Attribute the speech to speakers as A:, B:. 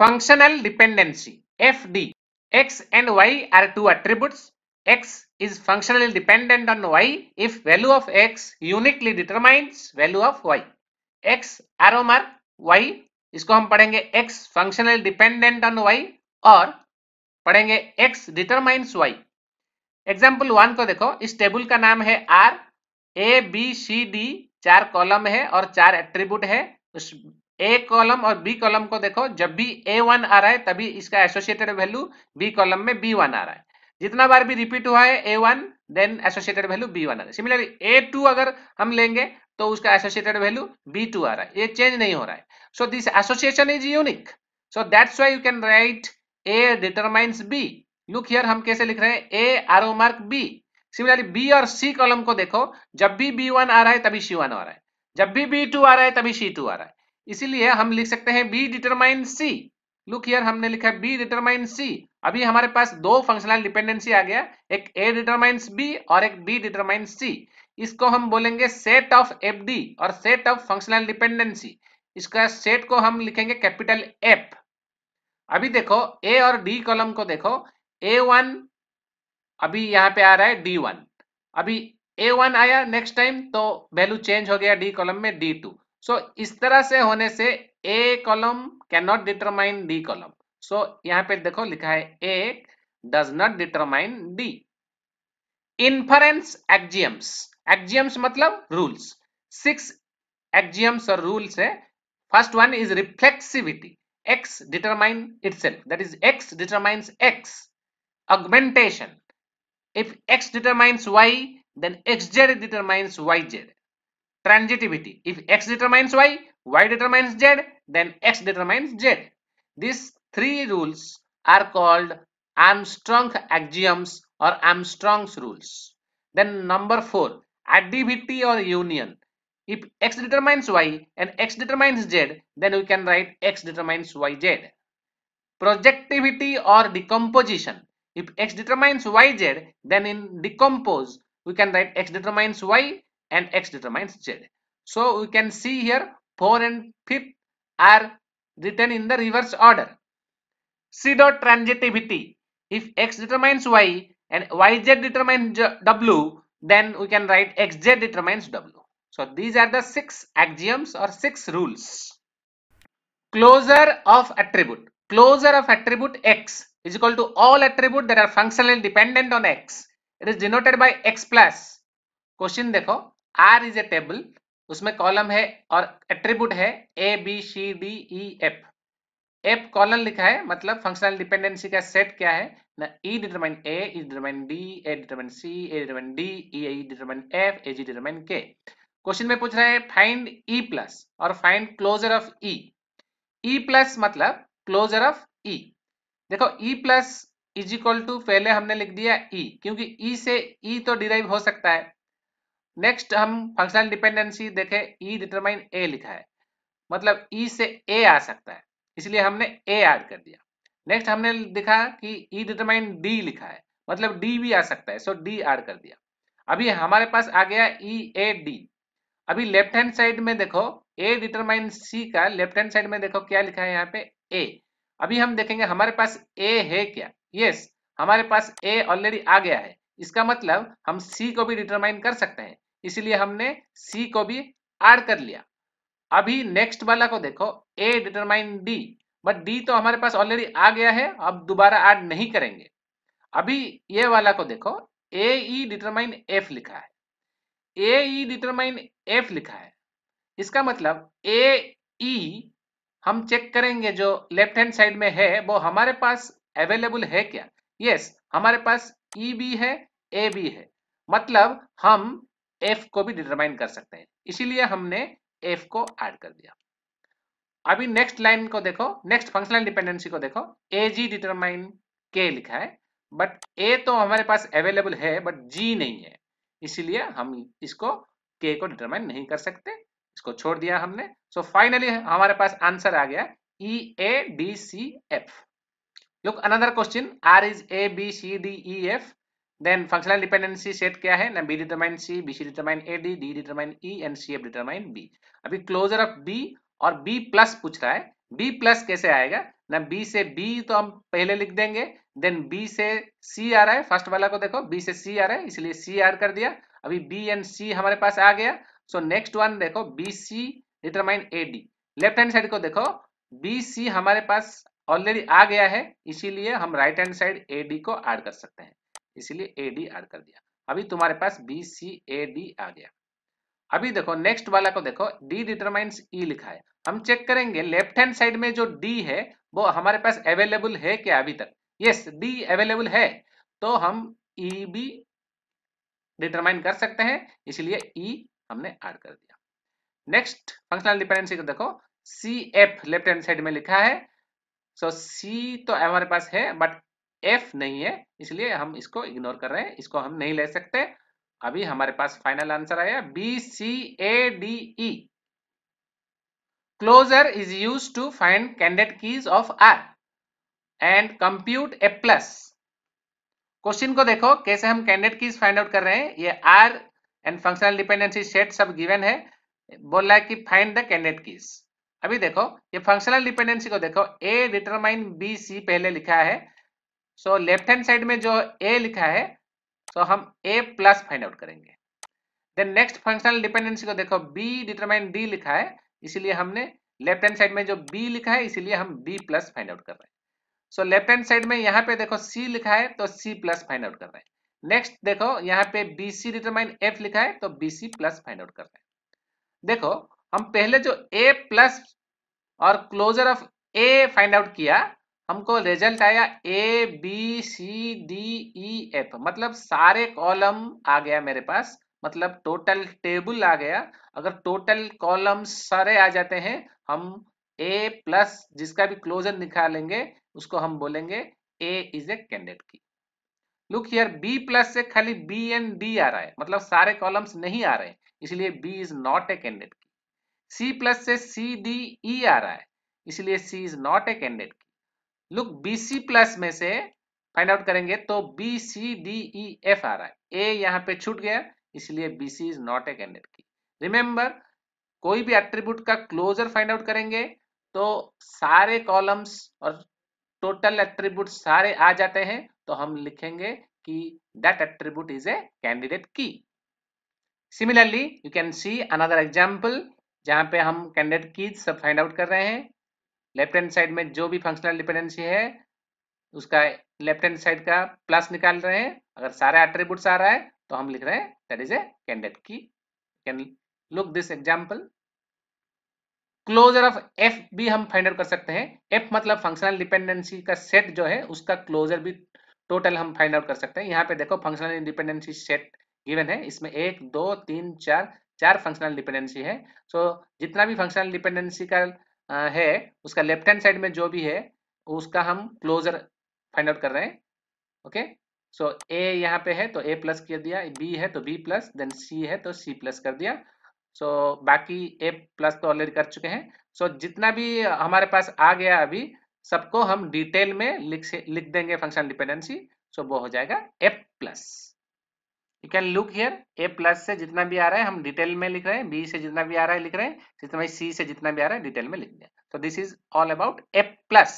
A: Functional dependency FD X and Y are two attributes. X is functionally dependent on Y if value of X uniquely determines value of Y. X arrow mark Y इसको हम पढ़ेंगे X functionally dependent on Y और पढ़ेंगे X determines Y. Example one को देखो इस table का नाम है R A B C D चार कॉलम है और चार एट्रीब्यूट है उस ए कॉलम और बी कॉलम को देखो जब भी ए वन आ रहा है तभी इसका एसोसिएटेड वैल्यू बी कॉलम में बी वन आ रहा है जितना बार भी रिपीट हुआ है A one then associated value B one आ रहा है सिमिलरली ए टू अगर हम लेंगे तो उसका एसोसिएटेड वैल्यू बी टू आ रहा है ये चेंज नहीं हो रहा है so this association is unique so that's why you can write A determines B look here हम कैसे लिख रहे हैं ए आरो मार्क बी सिमिलरली बी और सी कॉलम को देखो जब भी बी वन आ रहा है तभी सी वन आ रहा है जब भी बी टू आ रहा है तभी सी टू आ रहा है इसीलिए हम लिख सकते हैं B determine C look here हमने लिखा है बी डिटरमाइन सी अभी हमारे पास दो फंक्शनल डिपेंडेंसी आ गया एक ए डिटरमाइंस बी और एक बी डिटरमाइंस सी इसको हम बोलेंगे सेट ऑफ एफ डी और सेट ऑफ फंक्शनल डिपेंडेंसी इसका सेट को हम लिखेंगे कैपिटल एफ अभी देखो ए और डी कॉलम को देखो ए वन अभी यहाँ पे आ रहा है डी वन अभी ए वन आया नेक्स्ट टाइम तो वैल्यू चेंज हो गया डी कॉलम में डी टू सो so, इस तरह से होने से A column can not determine D column so यहां पे देखो लिखा है A does not determine D inference axioms axioms मतलब रूल्स सिक्स एक्जियम्स और रूल्स है first one is reflexivity X determine self determine is X is X determines if X determines Y then X Z determines Y Z transitivity. If x determines y, y determines z, then x determines z. These three rules are called Armstrong axioms or Armstrong's rules. Then number four, additivity or union. If x determines y and x determines z, then we can write x determines yz. Projectivity or decomposition. If x determines yz, then in decompose, we can write x determines y and x determines z. So we can see here 4 and 5 are written in the reverse order. C dot transitivity. If x determines y and yz determines w, then we can write xz determines w. So these are the six axioms or six rules. Closure of attribute. Closure of attribute x is equal to all attribute that are functionally dependent on x. It is denoted by x plus. Question देखो R is a table उसमें column है और attribute है A B C D E F F column लिखा है मतलब functional dependency का set क्या है ना E determine A E determine D A determine C A determine D E A determine F A G determine K question में पूछ रहा है फाइंड ई प्लस और find closure of E E plus मतलब closure of E देखो E plus is equal to पहले हमने लिख दिया ई e, क्योंकि ई e से ई e तो डिराइव हो सकता है नेक्स्ट हम फंक्शनल डिपेंडेंसी देखें ई डिटरमाइन ए लिखा है मतलब ई e से ए आ सकता है इसलिए हमने ए ऐड कर दिया नेक्स्ट हमने लिखा कि ई डिटरमाइन डी लिखा है मतलब डी भी आ सकता है सो डी ऐड कर दिया अभी हमारे पास आ गया ई ए डी अभी लेफ्ट हैंड साइड में देखो ए डिटरमाइन सी का लेफ्ट हैंड साइड में देखो क्या लिखा है यहाँ पे ए अभी हम देखेंगे हमारे पास ए है क्या यस yes, हमारे पास ए ऑलरेडी आ गया है इसका मतलब हम सी को भी डिटरमाइन कर सकते हैं इसलिए हमने सी को भी एड कर लिया अभी नेक्स्ट वाला को देखो A determine D but D तो हमारे पास ऑलरेडी आ गया है अब दोबारा ऐड नहीं करेंगे अभी ये वाला को देखो ए डिटरमाइन एफ लिखा है ए डिटरमाइन एफ लिखा है इसका मतलब ए e, हम चेक करेंगे जो लेफ्ट हैंड साइड में है वो हमारे पास अवेलेबल है क्या यस yes, हमारे पास ई e भी है ए भी है मतलब हम एफ को भी डिटरमाइन कर सकते हैं इसीलिए हमने एफ को ऐड कर दिया अभी नेक्स्ट लाइन को देखो नेक्स्ट फंक्शनल डिपेंडेंसी को देखो ए जी डिटरमाइन के लिखा है बट ए तो हमारे पास अवेलेबल है बट जी नहीं है इसीलिए हम इसको के को डिटरमाइन नहीं कर सकते इसको छोड़ दिया हमने सो so फाइनली हमारे पास आंसर आ गया E A D C F look another question R is A B C D E F then functional dependency set क्या है ना B determine C B C determine A D D determine E and C F determine B अभी closure of B और B plus पूछ रहा है B plus कैसे आएगा ना बी से बी तो हम पहले लिख देंगे देन बी से सी आ रहा है फर्स्ट वाला को देखो बी से सी आ रहा है इसलिए सी आर कर दिया अभी बी एंड सी हमारे पास आ गया सो नेक्स्ट वन देखो B C determine A D left hand side को देखो बी सी हमारे पास ऑलरेडी आ गया है इसीलिए हम right hand side A D को एड कर सकते हैं इसीलिए ए डी ऐड कर दिया अभी तुम्हारे पास बी सी ए डी आ गया अभी देखो नेक्स्ट वाला को देखो डी डिटरमाइंस ई लिखा है हम चेक करेंगे लेफ्ट हैंड साइड में जो डी है वो हमारे पास अवेलेबल है क्या अभी तक यस डी अवेलेबल है तो हम ई e भी डिटरमाइन कर सकते हैं इसलिए ई e हमने ऐड कर दिया नेक्स्ट फंक्शनल डिपेंडेंसी को देखो C F left hand side में लिखा है सो so, सी तो हमारे पास है बट एफ नहीं है इसलिए हम इसको इग्नोर कर रहे हैं इसको हम नहीं ले सकते अभी हमारे पास फाइनल आंसर आया B C A D E closure is use to find candidate keys of R and compute A plus question को देखो कैसे हम कैंडिडेट कीज फाइंड आउट कर रहे हैं ये R and functional dependency set सब गिवन है बोल रहा है कि फाइंड द कैंडिडेट कीज अभी देखो ये फंक्शनल डिपेंडेंसी को देखो ए डिटरमाइन बी सी पहले लिखा है सो लेफ्ट हैंड साइड में जो ए लिखा है सो तो so हम ए प्लस फाइंड आउट करेंगे देन नेक्स्ट फंक्शनल डिपेंडेंसी को देखो बी डिटरमाइन डी लिखा है इसीलिए हमने लेफ्ट हैंड साइड में जो बी लिखा है इसीलिए हम बी प्लस फाइंड आउट कर रहे हैं सो लेफ्ट हैंड साइड में यहाँ पे देखो सी लिखा है तो सी प्लस फाइंड आउट कर रहे हैं नेक्स्ट देखो यहाँ पे बी सी डिटरमाइन एफ लिखा है तो B C plus find out कर रहे हैं देखो हम पहले जो ए प्लस और closure of A find out किया हमको रिजल्ट आया A B C D E F मतलब सारे कॉलम आ गया मेरे पास मतलब टोटल टेबल आ गया अगर टोटल कॉलम सारे आ जाते हैं हम ए प्लस जिसका भी क्लोजर निकालेंगे उसको हम बोलेंगे A is a candidate key look here B plus से खाली बी एंड डी आ रहा है मतलब सारे कॉलम्स नहीं आ रहे इसलिए B is not a candidate key C plus से सी डी ई आ रहा है इसलिए C is not a candidate key look BC plus में से फाइंड आउट करेंगे तो B C D E F आ रहा है ए यहाँ पे छूट गया इसलिए B C is not a candidate key remember कोई भी एट्रीब्यूट का क्लोजर फाइंड आउट करेंगे तो सारे कॉलम्स और टोटल एट्रीब्यूट सारे आ जाते हैं तो हम लिखेंगे कि that attribute is a candidate key similarly you can see another example जहां पे हम कैंडिडेट की सब फाइंड आउट कर रहे हैं लेफ्ट हैंड साइड में जो भी फंक्शनल डिपेंडेंसी है उसका लेफ्ट हैंड साइड का प्लस निकाल रहे हैं अगर सारे एट्रीब्यूट्स आ रहा है तो हम लिख रहे हैं that is a candidate key can look this example closure of F भी हम फाइंड आउट कर सकते हैं एफ मतलब फंक्शनल डिपेंडेंसी का सेट जो है उसका क्लोजर भी टोटल हम फाइंड आउट कर सकते हैं यहाँ पे देखो फंक्शनल डिपेंडेंसी सेट गिवन है इसमें एक दो तीन चार चार फंक्शनल डिपेंडेंसी है सो so, जितना भी फंक्शनल डिपेंडेंसी का है उसका लेफ्ट हैंड साइड में जो भी है उसका हम क्लोजर फाइंड आउट कर रहे हैं ओके सो ए यहाँ पे है तो ए प्लस तो तो कर दिया बी है तो बी प्लस देन सी है तो सी प्लस कर दिया सो so, बाकी ए प्लस तो ऑलरेडी कर चुके हैं सो so, जितना भी हमारे पास आ गया अभी सबको हम डिटेल में लिख लिख देंगे फंक्शन डिपेंडेंसी सो so, वो हो जाएगा F plus can look here A plus से जितना भी आ रहा है हम डिटेल में लिख रहे हैं बी से जितना भी आ रहा है लिख रहे हैं जितना सी से जितना भी आ रहा है डिटेल में लिख दिया तो this is all about A plus